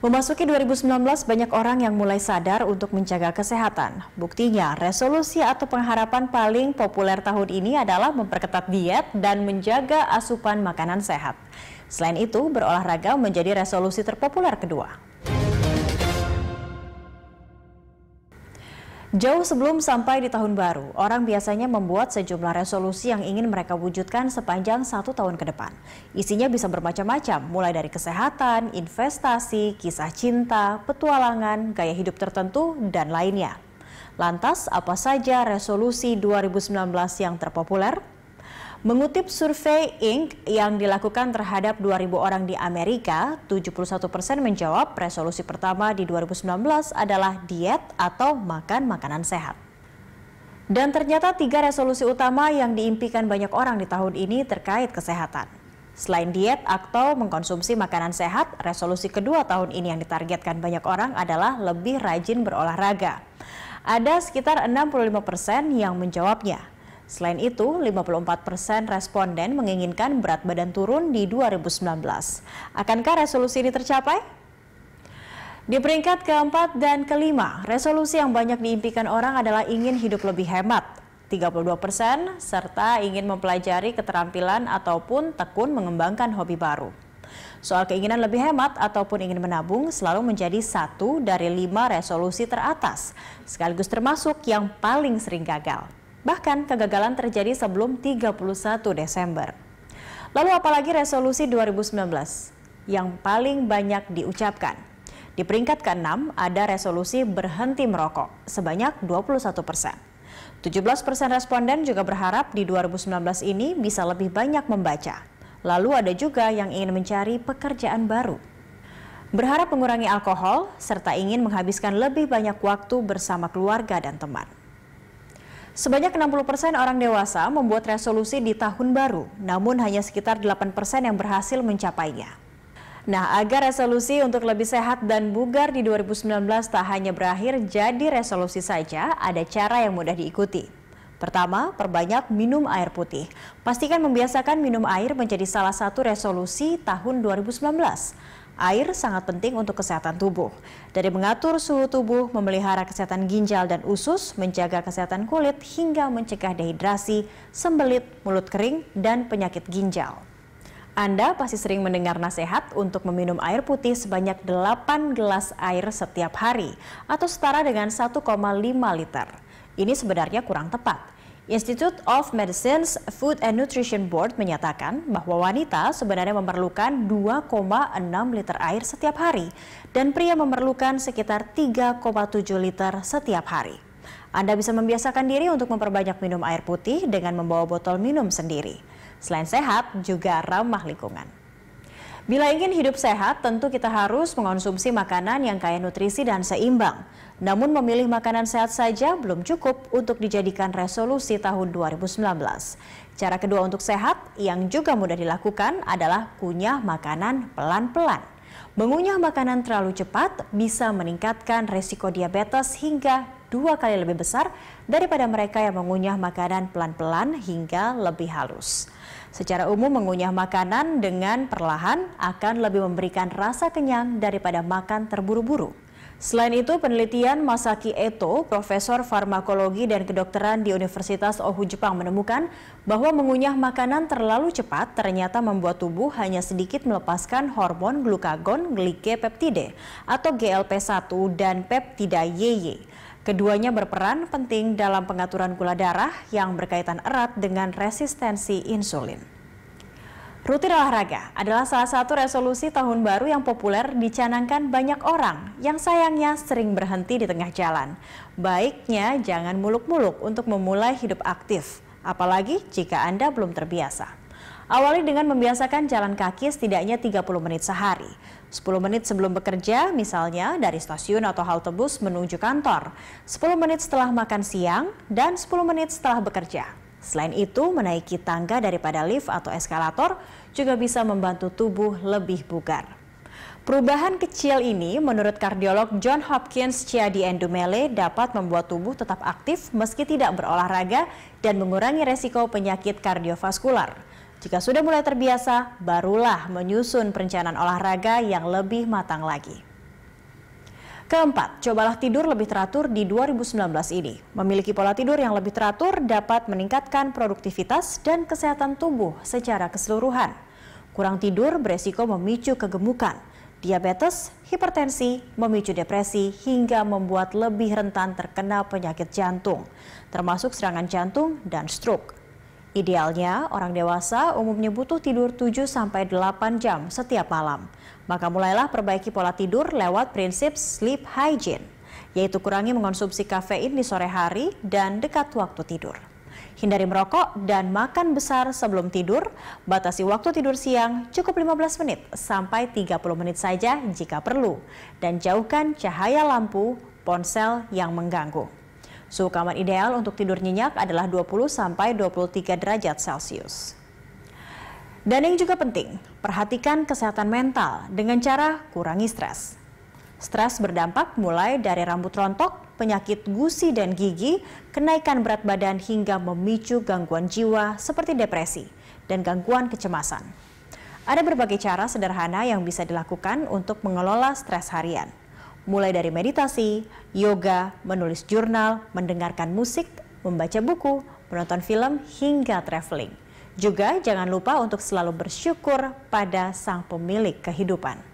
Memasuki 2019, banyak orang yang mulai sadar untuk menjaga kesehatan. Buktinya, resolusi atau pengharapan paling populer tahun ini adalah memperketat diet dan menjaga asupan makanan sehat. Selain itu, berolahraga menjadi resolusi terpopuler kedua. Jauh sebelum sampai di tahun baru, orang biasanya membuat sejumlah resolusi yang ingin mereka wujudkan sepanjang satu tahun ke depan. Isinya bisa bermacam-macam, mulai dari kesehatan, investasi, kisah cinta, petualangan, gaya hidup tertentu, dan lainnya. Lantas, apa saja resolusi 2019 yang terpopuler? Mengutip survei Inc. yang dilakukan terhadap 2.000 orang di Amerika, 71 persen menjawab resolusi pertama di 2019 adalah diet atau makan makanan sehat. Dan ternyata tiga resolusi utama yang diimpikan banyak orang di tahun ini terkait kesehatan. Selain diet atau mengkonsumsi makanan sehat, resolusi kedua tahun ini yang ditargetkan banyak orang adalah lebih rajin berolahraga. Ada sekitar 65 persen yang menjawabnya. Selain itu, 54 persen responden menginginkan berat badan turun di 2019. Akankah resolusi ini tercapai? Di peringkat keempat dan kelima, resolusi yang banyak diimpikan orang adalah ingin hidup lebih hemat, 32 persen, serta ingin mempelajari keterampilan ataupun tekun mengembangkan hobi baru. Soal keinginan lebih hemat ataupun ingin menabung selalu menjadi satu dari lima resolusi teratas, sekaligus termasuk yang paling sering gagal. Bahkan kegagalan terjadi sebelum 31 Desember. Lalu apalagi resolusi 2019 yang paling banyak diucapkan. Di peringkat ke-6 ada resolusi berhenti merokok sebanyak 21 persen. 17 persen responden juga berharap di 2019 ini bisa lebih banyak membaca. Lalu ada juga yang ingin mencari pekerjaan baru. Berharap mengurangi alkohol serta ingin menghabiskan lebih banyak waktu bersama keluarga dan teman. Sebanyak 60% persen orang dewasa membuat resolusi di tahun baru, namun hanya sekitar 8% persen yang berhasil mencapainya. Nah, agar resolusi untuk lebih sehat dan bugar di 2019 tak hanya berakhir jadi resolusi saja, ada cara yang mudah diikuti. Pertama, perbanyak minum air putih. Pastikan membiasakan minum air menjadi salah satu resolusi tahun 2019 air sangat penting untuk kesehatan tubuh. Dari mengatur suhu tubuh, memelihara kesehatan ginjal dan usus, menjaga kesehatan kulit, hingga mencegah dehidrasi, sembelit, mulut kering, dan penyakit ginjal. Anda pasti sering mendengar nasihat untuk meminum air putih sebanyak 8 gelas air setiap hari atau setara dengan 1,5 liter. Ini sebenarnya kurang tepat. Institute of Medicine's Food and Nutrition Board menyatakan bahwa wanita sebenarnya memerlukan 2,6 liter air setiap hari dan pria memerlukan sekitar 3,7 liter setiap hari. Anda bisa membiasakan diri untuk memperbanyak minum air putih dengan membawa botol minum sendiri. Selain sehat, juga ramah lingkungan. Bila ingin hidup sehat, tentu kita harus mengonsumsi makanan yang kaya nutrisi dan seimbang. Namun memilih makanan sehat saja belum cukup untuk dijadikan resolusi tahun 2019. Cara kedua untuk sehat yang juga mudah dilakukan adalah kunyah makanan pelan-pelan. Mengunyah makanan terlalu cepat bisa meningkatkan resiko diabetes hingga dua kali lebih besar daripada mereka yang mengunyah makanan pelan-pelan hingga lebih halus. Secara umum mengunyah makanan dengan perlahan akan lebih memberikan rasa kenyang daripada makan terburu-buru. Selain itu, penelitian Masaki Eto, profesor farmakologi dan kedokteran di Universitas Ohu Jepang menemukan bahwa mengunyah makanan terlalu cepat ternyata membuat tubuh hanya sedikit melepaskan hormon glukagon glikepeptide atau GLP-1 dan peptida YY. Keduanya berperan penting dalam pengaturan gula darah yang berkaitan erat dengan resistensi insulin. Rutin olahraga adalah salah satu resolusi tahun baru yang populer dicanangkan banyak orang yang sayangnya sering berhenti di tengah jalan. Baiknya jangan muluk-muluk untuk memulai hidup aktif, apalagi jika Anda belum terbiasa. Awali dengan membiasakan jalan kaki setidaknya 30 menit sehari. 10 menit sebelum bekerja, misalnya dari stasiun atau halte bus menuju kantor. 10 menit setelah makan siang, dan 10 menit setelah bekerja. Selain itu, menaiki tangga daripada lift atau eskalator juga bisa membantu tubuh lebih bugar. Perubahan kecil ini menurut kardiolog John Hopkins Ciadi Endumele dapat membuat tubuh tetap aktif meski tidak berolahraga dan mengurangi resiko penyakit kardiovaskular. Jika sudah mulai terbiasa, barulah menyusun perencanaan olahraga yang lebih matang lagi. Keempat, cobalah tidur lebih teratur di 2019 ini. Memiliki pola tidur yang lebih teratur dapat meningkatkan produktivitas dan kesehatan tubuh secara keseluruhan. Kurang tidur beresiko memicu kegemukan, diabetes, hipertensi, memicu depresi, hingga membuat lebih rentan terkena penyakit jantung, termasuk serangan jantung dan stroke. Idealnya, orang dewasa umumnya butuh tidur 7-8 jam setiap malam. Maka mulailah perbaiki pola tidur lewat prinsip sleep hygiene, yaitu kurangi mengonsumsi kafein di sore hari dan dekat waktu tidur. Hindari merokok dan makan besar sebelum tidur, batasi waktu tidur siang cukup 15 menit sampai 30 menit saja jika perlu, dan jauhkan cahaya lampu, ponsel yang mengganggu. Suhu kamar ideal untuk tidur nyenyak adalah 20 sampai 23 derajat Celcius. Dan yang juga penting, perhatikan kesehatan mental dengan cara kurangi stres. Stres berdampak mulai dari rambut rontok, penyakit gusi dan gigi, kenaikan berat badan hingga memicu gangguan jiwa seperti depresi dan gangguan kecemasan. Ada berbagai cara sederhana yang bisa dilakukan untuk mengelola stres harian mulai dari meditasi, yoga, menulis jurnal, mendengarkan musik, membaca buku, menonton film, hingga traveling. Juga jangan lupa untuk selalu bersyukur pada sang pemilik kehidupan.